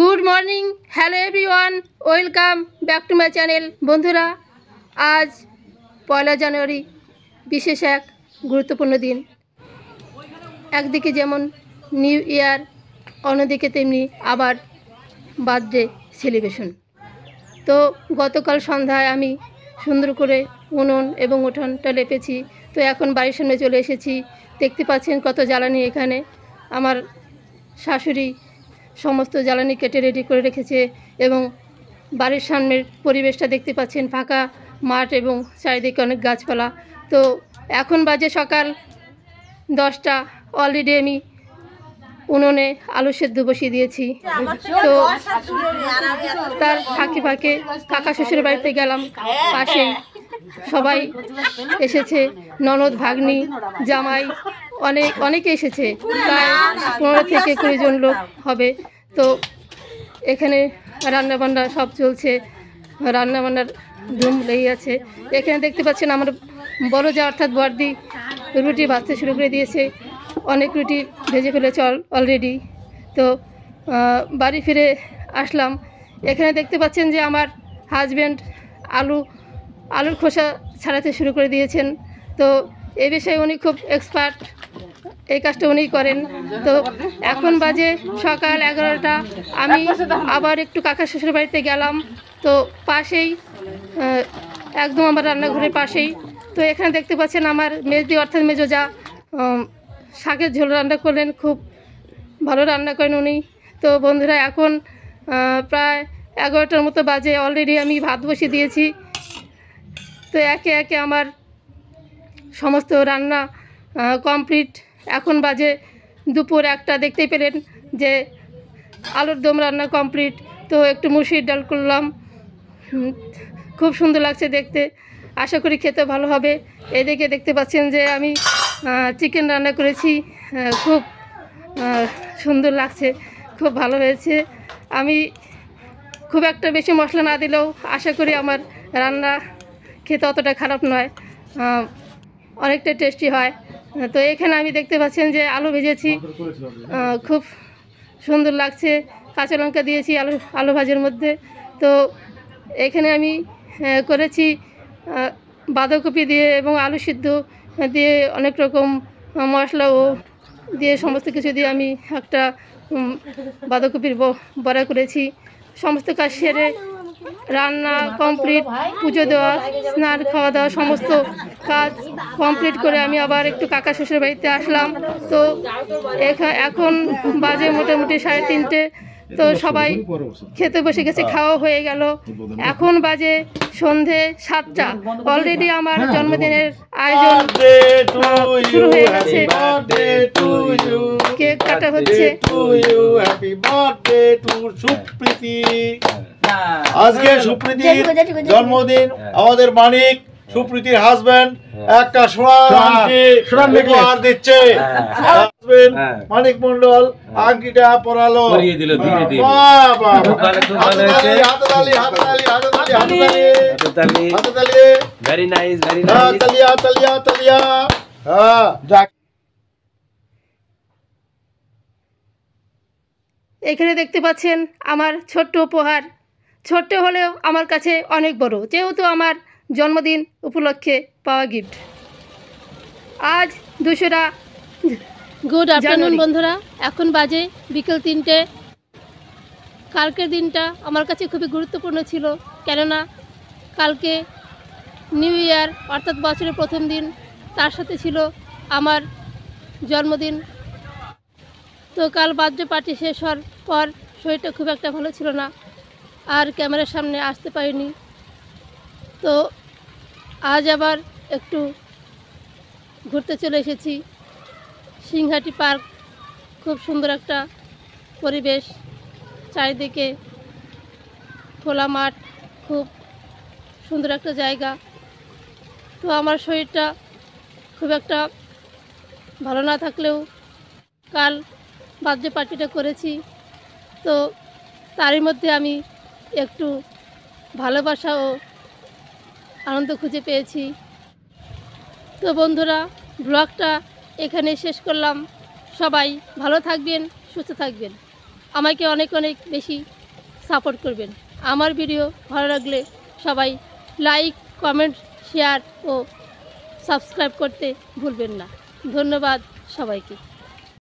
Good morning hello everyone welcome back to my channel বন্ধুরা আজ পয়লা জানুয়ারি বিশেষ এক গুরুত্বপূর্ণ দিন একদিকে যেমন নিউ ইয়ার অন্যদিকে তেমনি আবার বার্থডে সেলিব্রেশন তো গতকাল সন্ধ্যায় আমি সুন্দর করে উনুন এবং উঠোনটা লেপেছি তো এখন বাড়ির সামনে চলে এসেছি দেখতে পাচ্ছেন কত জ্বালানি এখানে আমার শাশুড়ি সমস্ত জ্বালানি কেটে রেডি করে রেখেছে এবং বাড়ির সামনের পরিবেশটা দেখতে পাচ্ছেন ফাঁকা মাঠ এবং চারিদিকে অনেক গাছপালা তো এখন বাজে সকাল দশটা অলরেডি আমি উনুনে আলু সেদ্ধ বসিয়ে দিয়েছি তো তার ফাঁকে ফাঁকে কাকা শ্বশুর বাড়িতে গেলাম পাশে সবাই এসেছে ননদ ভাগ্নি জামাই অনেক অনেকে এসেছে প্রায় পনেরো থেকে কুড়ি জন লোক হবে তো এখানে রান্নাবান্না সব চলছে রান্নাবান্নার ধুম লেগে আছে এখানে দেখতে পাচ্ছেন আমার বড় যা অর্থাৎ বর্দি রুটি বাঁচতে শুরু করে দিয়েছে অনেক রুটি ভেজে ফেলেছে অলরেডি তো বাড়ি ফিরে আসলাম এখানে দেখতে পাচ্ছেন যে আমার হাজব্যান্ড আলু আলুর খোসা ছাড়াতে শুরু করে দিয়েছেন তো এই বিষয়ে উনি খুব এক্সপার্ট এই কাজটা উনি করেন তো এখন বাজে সকাল এগারোটা আমি আবার একটু কাকা শ্বশুর বাড়িতে গেলাম তো পাশেই একদম আমার রান্নাঘরের পাশেই তো এখানে দেখতে পাচ্ছেন আমার মেজদি অর্থাৎ মেজো যা শাকের ঝোল রান্না করলেন খুব ভালো রান্না করেন উনি তো বন্ধুরা এখন প্রায় এগারোটার মতো বাজে অলরেডি আমি ভাত বসিয়ে দিয়েছি তো একে একে আমার সমস্ত রান্না কমপ্লিট এখন বাজে দুপুর একটা দেখতেই পেলেন যে আলুর দম রান্না কমপ্লিট তো একটু মুসির ডাল করলাম খুব সুন্দর লাগছে দেখতে আশা করি খেতে ভালো হবে এদিকে দেখতে পাচ্ছেন যে আমি চিকেন রান্না করেছি খুব সুন্দর লাগছে খুব ভালো হয়েছে আমি খুব একটা বেশি মশলা না দিলেও আশা করি আমার রান্না খেতে অতটা খারাপ নয় অনেকটা টেস্টি হয় তো এখানে আমি দেখতে পাচ্ছেন যে আলু ভেজেছি খুব সুন্দর লাগছে কাঁচা লঙ্কা দিয়েছি আলু আলু ভাজের মধ্যে তো এখানে আমি করেছি বাঁধাকপি দিয়ে এবং আলু সিদ্ধ দিয়ে অনেক রকম মশলা ও দিয়ে সমস্ত কিছু দিয়ে আমি একটা বাঁধাকপির বড়া করেছি সমস্ত কাজ সেরে রান্না কমপ্লিট পুজো দেওয়া স্নান খাওয়া দাওয়া সমস্ত কাজ কমপ্লিট করে আমি আবার একটু কাকা শ্বশুর বাড়িতে আসলাম তো এখন বাজে মোটামুটি সাড়ে তিনটে তো সবাই খেতে বসে গেছে খাওয়া হয়ে গেল এখন বাজে সন্ধে সাতটা অলরেডি আমার হ্যাঁ, জন্মদিনের আয়োজন শুরু হয়ে গেছে কেক কাটা হচ্ছে হ্যাঁ। আজকে সুপ্রীতির জন্মদিন আমাদের মানিক হ্যাঁ। সুপ্রীতির হাজবেন্ড হ্যাঁ। একটা সোনার হ্যাঁ। দিচ্ছে মানিক মন্ডল আংটিটা পরালো দিল ধীরে এখানে দেখতে পাচ্ছেন আমার ছোট্ট উপহার ছোট্ট হলেও আমার কাছে অনেক বড় যেহেতু আমার জন্মদিন উপলক্ষে পাওয়া গিফট আজ দুশোটা গুড আফটারনুন বন্ধুরা এখন বাজে বিকেল তিনটে কালকের দিনটা আমার কাছে খুবই গুরুত্বপূর্ণ ছিল কেননা কালকে নিউ ইয়ার অর্থাৎ বছরের প্রথম দিন তার সাথে ছিল আমার জন্মদিন তো কাল বাদ্য পার্টি শেষ হওয়ার পর শরীরটা খুব একটা ভালো ছিল না আর ক্যামেরার সামনে আসতে পারিনি তো আজ আবার একটু ঘুরতে চলে এসেছি সিংহাটি পার্ক খুব সুন্দর একটা পরিবেশ চারিদিকে খোলা মাঠ খুব সুন্দর একটা জায়গা তো আমার শরীরটা খুব একটা ভালো না থাকলেও কাল বার্থডে পার্টিটা করেছি তো তারই মধ্যে আমি একটু ভালোবাসা ও আনন্দ খুঁজে পেয়েছি তো বন্ধুরা ব্লগটা এখানে শেষ করলাম সবাই ভালো থাকবেন সুস্থ থাকবেন আমাকে অনেক অনেক বেশি সাপোর্ট করবেন আমার ভিডিও ভালো লাগলে সবাই লাইক কমেন্ট শেয়ার ও সাবস্ক্রাইব করতে ভুলবেন না ধন্যবাদ সবাইকে